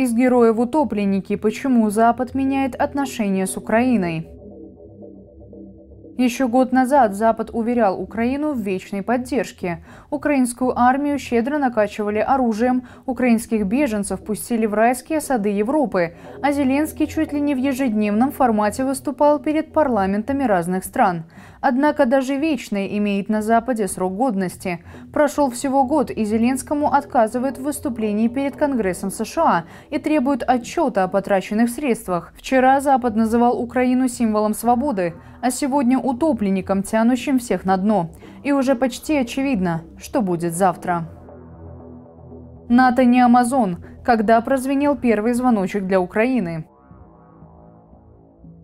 Из героев утопленники, почему Запад меняет отношения с Украиной. Еще год назад Запад уверял Украину в вечной поддержке. Украинскую армию щедро накачивали оружием, украинских беженцев пустили в райские сады Европы, а Зеленский чуть ли не в ежедневном формате выступал перед парламентами разных стран. Однако даже вечное имеет на Западе срок годности. Прошел всего год, и Зеленскому отказывают в выступлении перед Конгрессом США и требуют отчета о потраченных средствах. Вчера Запад называл Украину символом свободы, а сегодня утопленником, тянущим всех на дно. И уже почти очевидно, что будет завтра. НАТО не Амазон, когда прозвенел первый звоночек для Украины.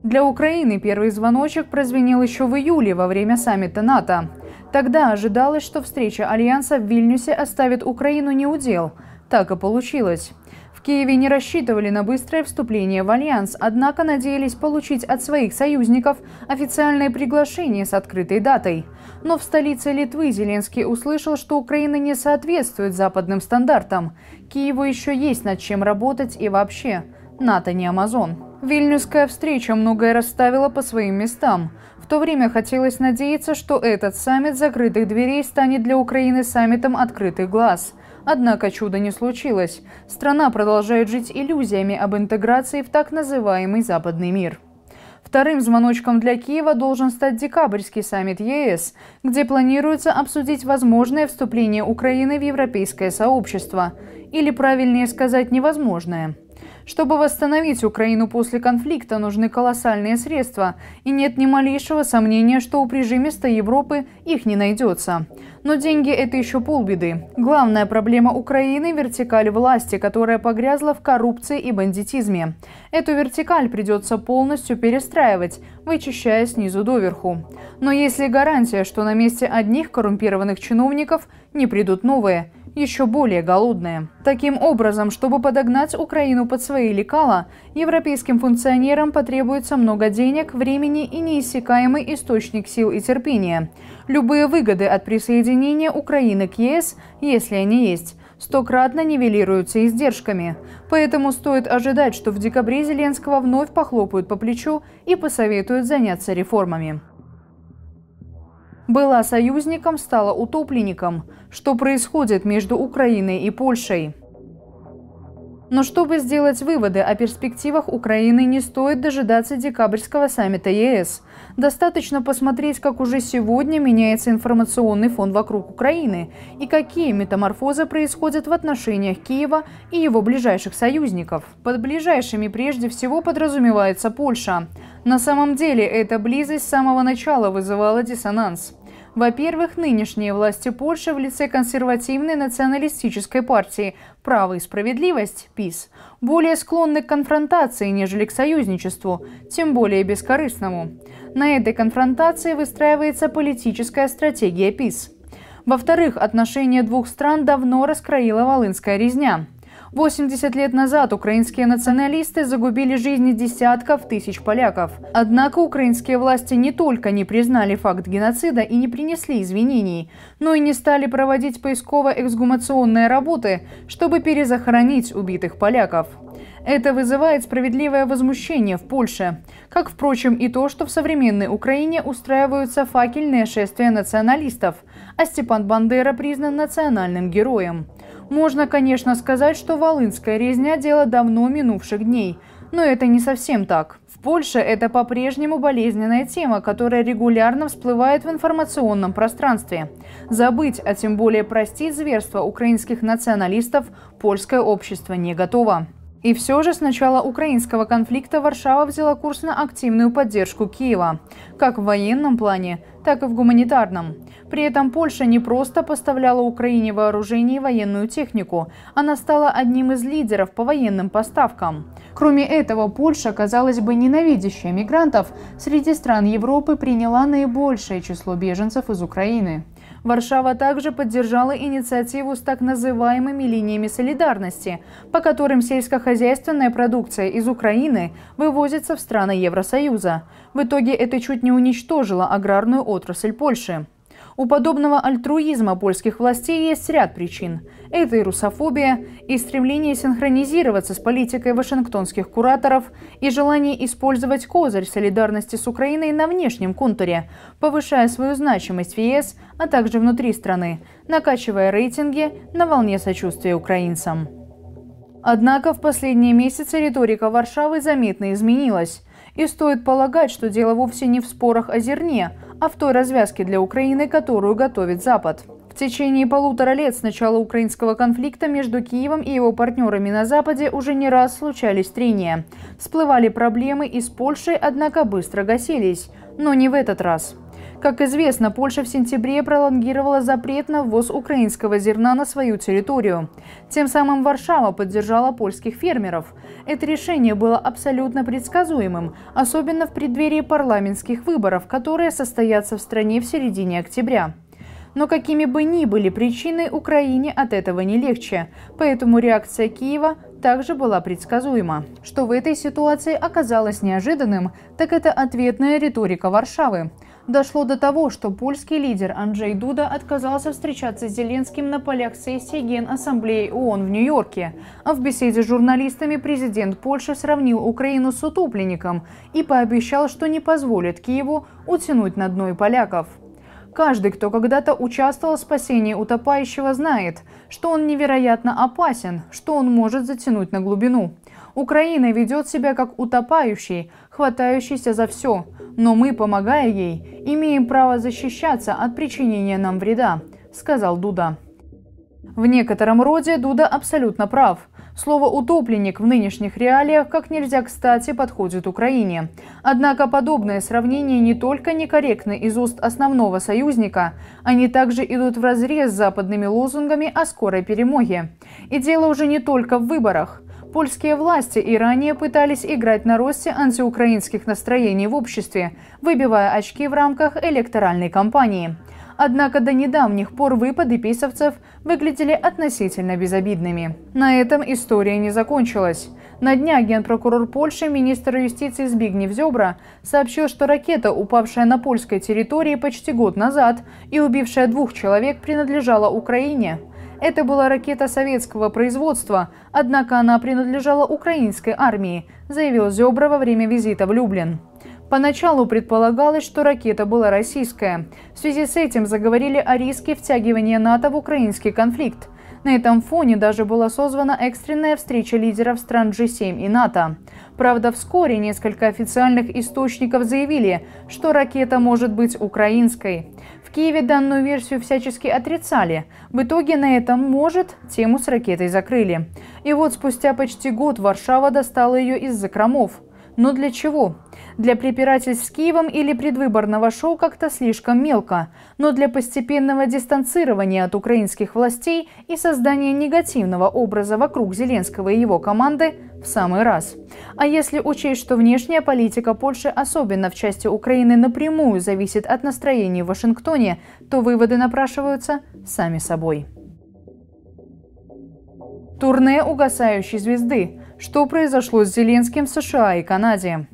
Для Украины первый звоночек прозвенел еще в июле во время саммита НАТО. Тогда ожидалось, что встреча Альянса в Вильнюсе оставит Украину неудел. Так и получилось. В Киеве не рассчитывали на быстрое вступление в Альянс, однако надеялись получить от своих союзников официальное приглашение с открытой датой. Но в столице Литвы Зеленский услышал, что Украина не соответствует западным стандартам. Киеву еще есть над чем работать и вообще. НАТО не Амазон. Вильнюсская встреча многое расставила по своим местам. В то время хотелось надеяться, что этот саммит закрытых дверей станет для Украины саммитом открытых глаз. Однако чуда не случилось. Страна продолжает жить иллюзиями об интеграции в так называемый «западный мир». Вторым звоночком для Киева должен стать декабрьский саммит ЕС, где планируется обсудить возможное вступление Украины в европейское сообщество. Или, правильнее сказать, невозможное – чтобы восстановить Украину после конфликта, нужны колоссальные средства. И нет ни малейшего сомнения, что у прижимистой Европы их не найдется. Но деньги – это еще полбеды. Главная проблема Украины – вертикаль власти, которая погрязла в коррупции и бандитизме. Эту вертикаль придется полностью перестраивать, вычищая снизу доверху. Но есть ли гарантия, что на месте одних коррумпированных чиновников не придут новые – еще более голодные. Таким образом, чтобы подогнать Украину под свои лекала, европейским функционерам потребуется много денег, времени и неиссякаемый источник сил и терпения. Любые выгоды от присоединения Украины к ЕС, если они есть, стократно нивелируются издержками. Поэтому стоит ожидать, что в декабре Зеленского вновь похлопают по плечу и посоветуют заняться реформами была союзником, стала утопленником. Что происходит между Украиной и Польшей? Но чтобы сделать выводы о перспективах Украины, не стоит дожидаться декабрьского саммита ЕС. Достаточно посмотреть, как уже сегодня меняется информационный фон вокруг Украины и какие метаморфозы происходят в отношениях Киева и его ближайших союзников. Под ближайшими прежде всего подразумевается Польша. На самом деле эта близость с самого начала вызывала диссонанс. Во-первых, нынешние власти Польши в лице консервативной националистической партии «Право и справедливость» ПИС более склонны к конфронтации, нежели к союзничеству, тем более бескорыстному. На этой конфронтации выстраивается политическая стратегия ПИС. Во-вторых, отношения двух стран давно раскроила Волынская резня. 80 лет назад украинские националисты загубили жизни десятков тысяч поляков. Однако украинские власти не только не признали факт геноцида и не принесли извинений, но и не стали проводить поисково-эксгумационные работы, чтобы перезахоронить убитых поляков. Это вызывает справедливое возмущение в Польше. Как, впрочем, и то, что в современной Украине устраиваются факельные шествия националистов, а Степан Бандера признан национальным героем. Можно, конечно, сказать, что Волынская резня – дело давно минувших дней, но это не совсем так. В Польше это по-прежнему болезненная тема, которая регулярно всплывает в информационном пространстве. Забыть, а тем более простить зверство украинских националистов польское общество не готово. И все же с начала украинского конфликта Варшава взяла курс на активную поддержку Киева, как в военном плане, так и в гуманитарном. При этом Польша не просто поставляла Украине вооружение и военную технику, она стала одним из лидеров по военным поставкам. Кроме этого, Польша, казалось бы, ненавидящая мигрантов, среди стран Европы приняла наибольшее число беженцев из Украины. Варшава также поддержала инициативу с так называемыми линиями солидарности, по которым сельскохозяйственная продукция из Украины вывозится в страны Евросоюза. В итоге это чуть не уничтожило аграрную отрасль Польши. У подобного альтруизма польских властей есть ряд причин. Это и русофобия, и стремление синхронизироваться с политикой вашингтонских кураторов, и желание использовать козырь солидарности с Украиной на внешнем контуре, повышая свою значимость в ЕС, а также внутри страны, накачивая рейтинги на волне сочувствия украинцам. Однако в последние месяцы риторика Варшавы заметно изменилась. И стоит полагать, что дело вовсе не в спорах о зерне, а в той развязке для Украины, которую готовит Запад. В течение полутора лет с начала украинского конфликта между Киевом и его партнерами на Западе уже не раз случались трения. Всплывали проблемы из Польши, однако быстро гасились. Но не в этот раз. Как известно, Польша в сентябре пролонгировала запрет на ввоз украинского зерна на свою территорию. Тем самым Варшава поддержала польских фермеров. Это решение было абсолютно предсказуемым, особенно в преддверии парламентских выборов, которые состоятся в стране в середине октября. Но какими бы ни были причины, Украине от этого не легче. Поэтому реакция Киева также была предсказуема. Что в этой ситуации оказалось неожиданным, так это ответная риторика Варшавы. Дошло до того, что польский лидер Анджей Дуда отказался встречаться с Зеленским на полях сессии Генассамблеи ООН в Нью-Йорке. А в беседе с журналистами президент Польши сравнил Украину с утопленником и пообещал, что не позволит Киеву утянуть на дно и поляков. Каждый, кто когда-то участвовал в спасении утопающего, знает, что он невероятно опасен, что он может затянуть на глубину. Украина ведет себя как утопающий, хватающийся за все – но мы, помогая ей, имеем право защищаться от причинения нам вреда», – сказал Дуда. В некотором роде Дуда абсолютно прав. Слово «утопленник» в нынешних реалиях как нельзя кстати подходит Украине. Однако подобные сравнения не только некорректны из уст основного союзника, они также идут вразрез с западными лозунгами о скорой перемоге. И дело уже не только в выборах. Польские власти и ранее пытались играть на росте антиукраинских настроений в обществе, выбивая очки в рамках электоральной кампании. Однако до недавних пор выпады писовцев выглядели относительно безобидными. На этом история не закончилась. На днях генпрокурор Польши, министр юстиции Збигнев Зебра, сообщил, что ракета, упавшая на польской территории почти год назад и убившая двух человек, принадлежала Украине. Это была ракета советского производства, однако она принадлежала украинской армии, заявил Зебра во время визита в Люблин. Поначалу предполагалось, что ракета была российская. В связи с этим заговорили о риске втягивания НАТО в украинский конфликт. На этом фоне даже была созвана экстренная встреча лидеров стран G7 и НАТО. Правда, вскоре несколько официальных источников заявили, что ракета может быть украинской. В Киеве данную версию всячески отрицали. В итоге на этом «может» тему с ракетой закрыли. И вот спустя почти год Варшава достала ее из закромов. Но для чего? Для препирательств с Киевом или предвыборного шоу как-то слишком мелко, но для постепенного дистанцирования от украинских властей и создания негативного образа вокруг Зеленского и его команды в самый раз. А если учесть, что внешняя политика Польши, особенно в части Украины, напрямую зависит от настроений в Вашингтоне, то выводы напрашиваются сами собой. Турне угасающей звезды. Что произошло с Зеленским в США и Канаде?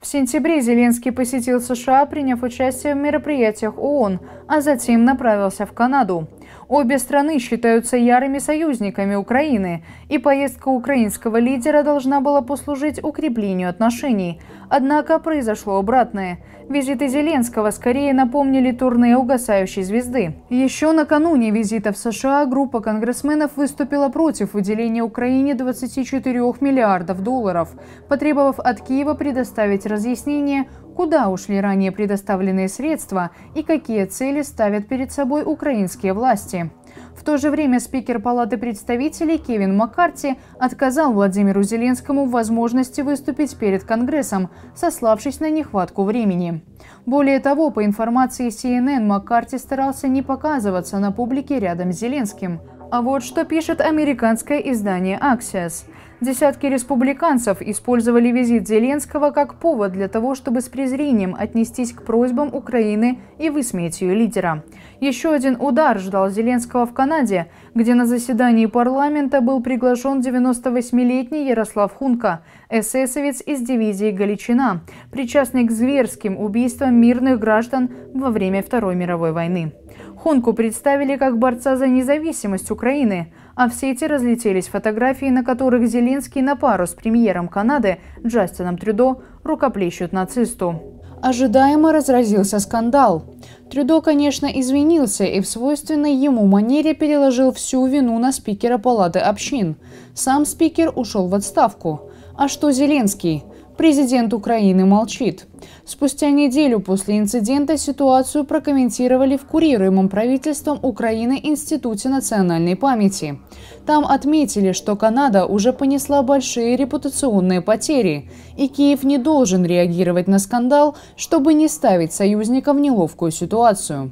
В сентябре Зеленский посетил США, приняв участие в мероприятиях ООН, а затем направился в Канаду. Обе страны считаются ярыми союзниками Украины, и поездка украинского лидера должна была послужить укреплению отношений. Однако произошло обратное. Визиты Зеленского скорее напомнили турне угасающей звезды. Еще накануне визита в США группа конгрессменов выступила против выделения Украине 24 миллиардов долларов, потребовав от Киева предоставить разъяснение Куда ушли ранее предоставленные средства и какие цели ставят перед собой украинские власти? В то же время спикер Палаты представителей Кевин Маккарти отказал Владимиру Зеленскому в возможности выступить перед Конгрессом, сославшись на нехватку времени. Более того, по информации CNN, Маккарти старался не показываться на публике рядом с Зеленским. А вот что пишет американское издание Axios. Десятки республиканцев использовали визит Зеленского как повод для того, чтобы с презрением отнестись к просьбам Украины и высмеять ее лидера. Еще один удар ждал Зеленского в Канаде, где на заседании парламента был приглашен 98-летний Ярослав Хунка, эсэсовец из дивизии «Галичина», причастный к зверским убийствам мирных граждан во время Второй мировой войны. Хунку представили как борца за независимость Украины – а в сети разлетелись фотографии, на которых Зеленский на пару с премьером Канады Джастином Трюдо рукоплещут нацисту. Ожидаемо разразился скандал. Трюдо, конечно, извинился и в свойственной ему манере переложил всю вину на спикера Палаты общин. Сам спикер ушел в отставку. А что Зеленский? Президент Украины молчит. Спустя неделю после инцидента ситуацию прокомментировали в курируемом правительством Украины Институте национальной памяти. Там отметили, что Канада уже понесла большие репутационные потери, и Киев не должен реагировать на скандал, чтобы не ставить союзника в неловкую ситуацию.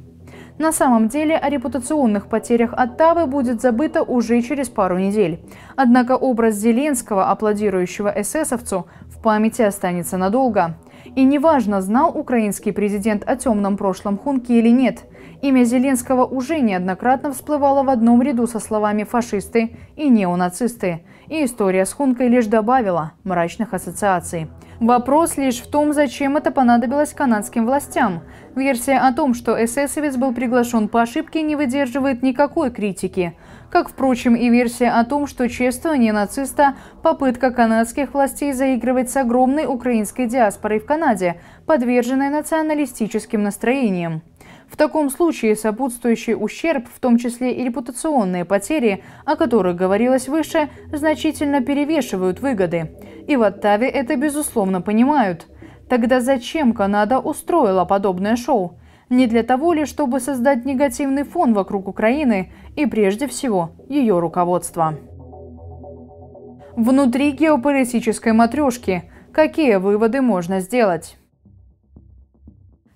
На самом деле о репутационных потерях Оттавы будет забыто уже через пару недель. Однако образ Зеленского, аплодирующего эсэсовцу, памяти останется надолго. И неважно, знал украинский президент о темном прошлом хунки или нет – Имя Зеленского уже неоднократно всплывало в одном ряду со словами «фашисты» и «неонацисты». И история с Хункой лишь добавила мрачных ассоциаций. Вопрос лишь в том, зачем это понадобилось канадским властям. Версия о том, что эсэсовец был приглашен по ошибке, не выдерживает никакой критики. Как, впрочем, и версия о том, что чествование нациста – попытка канадских властей заигрывать с огромной украинской диаспорой в Канаде, подверженной националистическим настроениям. В таком случае сопутствующий ущерб, в том числе и репутационные потери, о которых говорилось выше, значительно перевешивают выгоды. И в Оттаве это безусловно понимают. Тогда зачем Канада устроила подобное шоу? Не для того ли, чтобы создать негативный фон вокруг Украины и прежде всего ее руководства? Внутри геополитической матрешки какие выводы можно сделать?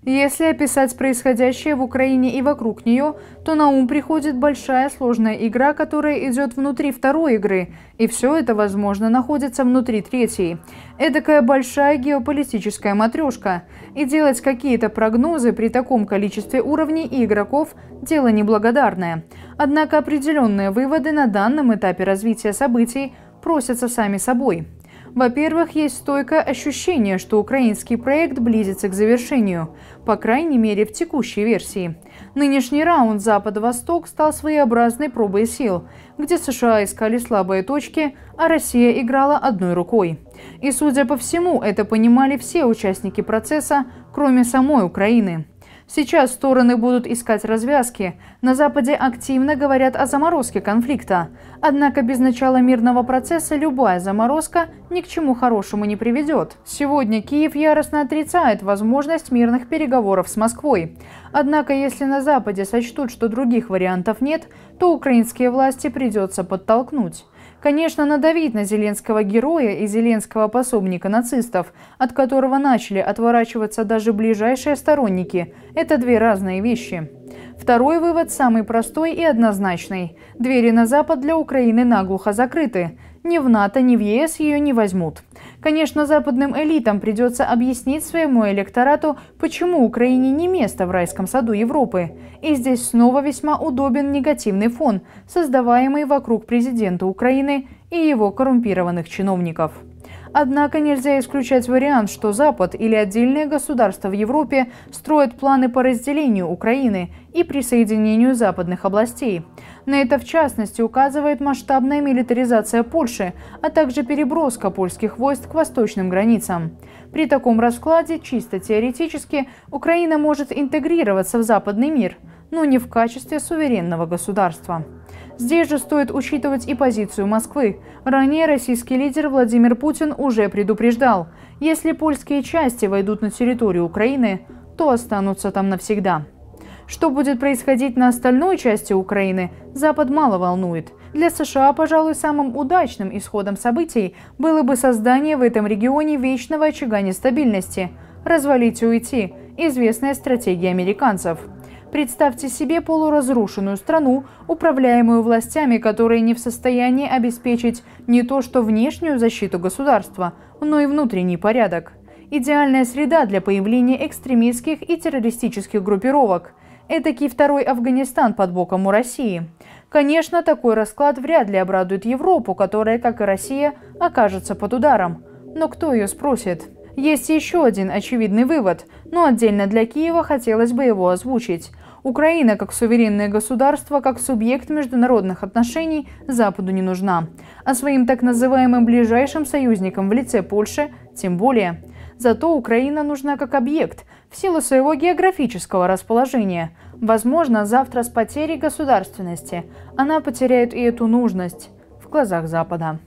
Если описать происходящее в Украине и вокруг нее, то на ум приходит большая сложная игра, которая идет внутри второй игры, и все это, возможно, находится внутри третьей. Эдакая большая геополитическая матрешка. И делать какие-то прогнозы при таком количестве уровней и игроков – дело неблагодарное. Однако определенные выводы на данном этапе развития событий просятся сами собой. Во-первых, есть стойкое ощущение, что украинский проект близится к завершению, по крайней мере в текущей версии. Нынешний раунд Запад-Восток стал своеобразной пробой сил, где США искали слабые точки, а Россия играла одной рукой. И, судя по всему, это понимали все участники процесса, кроме самой Украины. Сейчас стороны будут искать развязки. На Западе активно говорят о заморозке конфликта. Однако без начала мирного процесса любая заморозка ни к чему хорошему не приведет. Сегодня Киев яростно отрицает возможность мирных переговоров с Москвой. Однако если на Западе сочтут, что других вариантов нет, то украинские власти придется подтолкнуть. Конечно, надавить на зеленского героя и зеленского пособника нацистов, от которого начали отворачиваться даже ближайшие сторонники – это две разные вещи. Второй вывод самый простой и однозначный. Двери на Запад для Украины наглухо закрыты. Ни в НАТО, ни в ЕС ее не возьмут. Конечно, западным элитам придется объяснить своему электорату, почему Украине не место в райском саду Европы. И здесь снова весьма удобен негативный фон, создаваемый вокруг президента Украины и его коррумпированных чиновников. Однако нельзя исключать вариант, что Запад или отдельные государства в Европе строят планы по разделению Украины и присоединению западных областей. На это в частности указывает масштабная милитаризация Польши, а также переброска польских войск к восточным границам. При таком раскладе, чисто теоретически, Украина может интегрироваться в западный мир, но не в качестве суверенного государства. Здесь же стоит учитывать и позицию Москвы. Ранее российский лидер Владимир Путин уже предупреждал, если польские части войдут на территорию Украины, то останутся там навсегда. Что будет происходить на остальной части Украины, Запад мало волнует. Для США, пожалуй, самым удачным исходом событий было бы создание в этом регионе вечного очага нестабильности – развалить и уйти – известная стратегия американцев. Представьте себе полуразрушенную страну, управляемую властями, которые не в состоянии обеспечить не то что внешнюю защиту государства, но и внутренний порядок. Идеальная среда для появления экстремистских и террористических группировок. Этакий второй Афганистан под боком у России. Конечно, такой расклад вряд ли обрадует Европу, которая, как и Россия, окажется под ударом. Но кто ее спросит? Есть еще один очевидный вывод, но отдельно для Киева хотелось бы его озвучить. Украина, как суверенное государство, как субъект международных отношений, Западу не нужна. А своим так называемым ближайшим союзникам в лице Польши тем более. Зато Украина нужна как объект в силу своего географического расположения. Возможно, завтра с потерей государственности она потеряет и эту нужность в глазах Запада.